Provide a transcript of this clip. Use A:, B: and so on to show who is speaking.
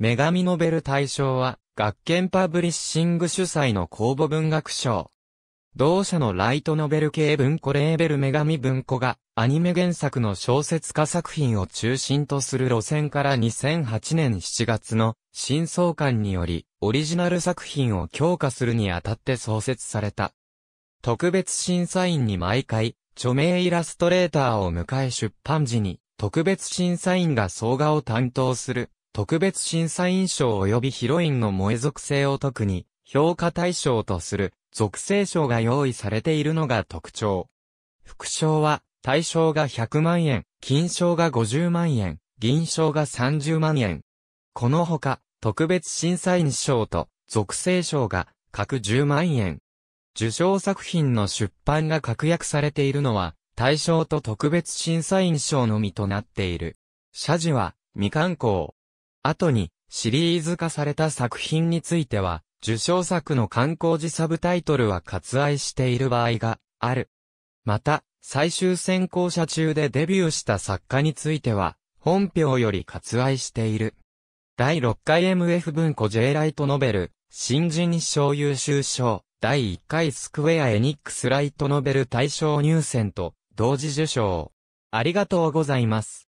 A: 女神ノベル大
B: 賞は、学研パブリッシング主催の公募文学賞。同社のライトノベル系文庫レーベル女神文庫が、アニメ原作の小説家作品を中心とする路線から2008年7月の新創刊により、オリジナル作品を強化するにあたって創設された。特別審査員に毎回、著名イラストレーターを迎え出版時に、特別審査員が総画を担当する特別審査員賞及びヒロインの萌え属性を特に評価対象とする属性賞が用意されているのが特徴。副賞は対象が100万円、金賞が50万円、銀賞が30万円。このほか特別審査員賞と属性賞が各10万円。受賞作品の出版が確約されているのは対象と特別審査員賞のみとなっている。謝辞は未刊行。後にシリーズ化された作品については、受賞作の観光時サブタイトルは割愛している場合がある。また、最終選考者中でデビューした作家については、本表より割愛している。第6回 MF 文庫 J ライトノベル、新人賞優秀賞、第1回スクウェアエニックスライトノベル大賞入選と、同時受賞。ありがとうござい
A: ます。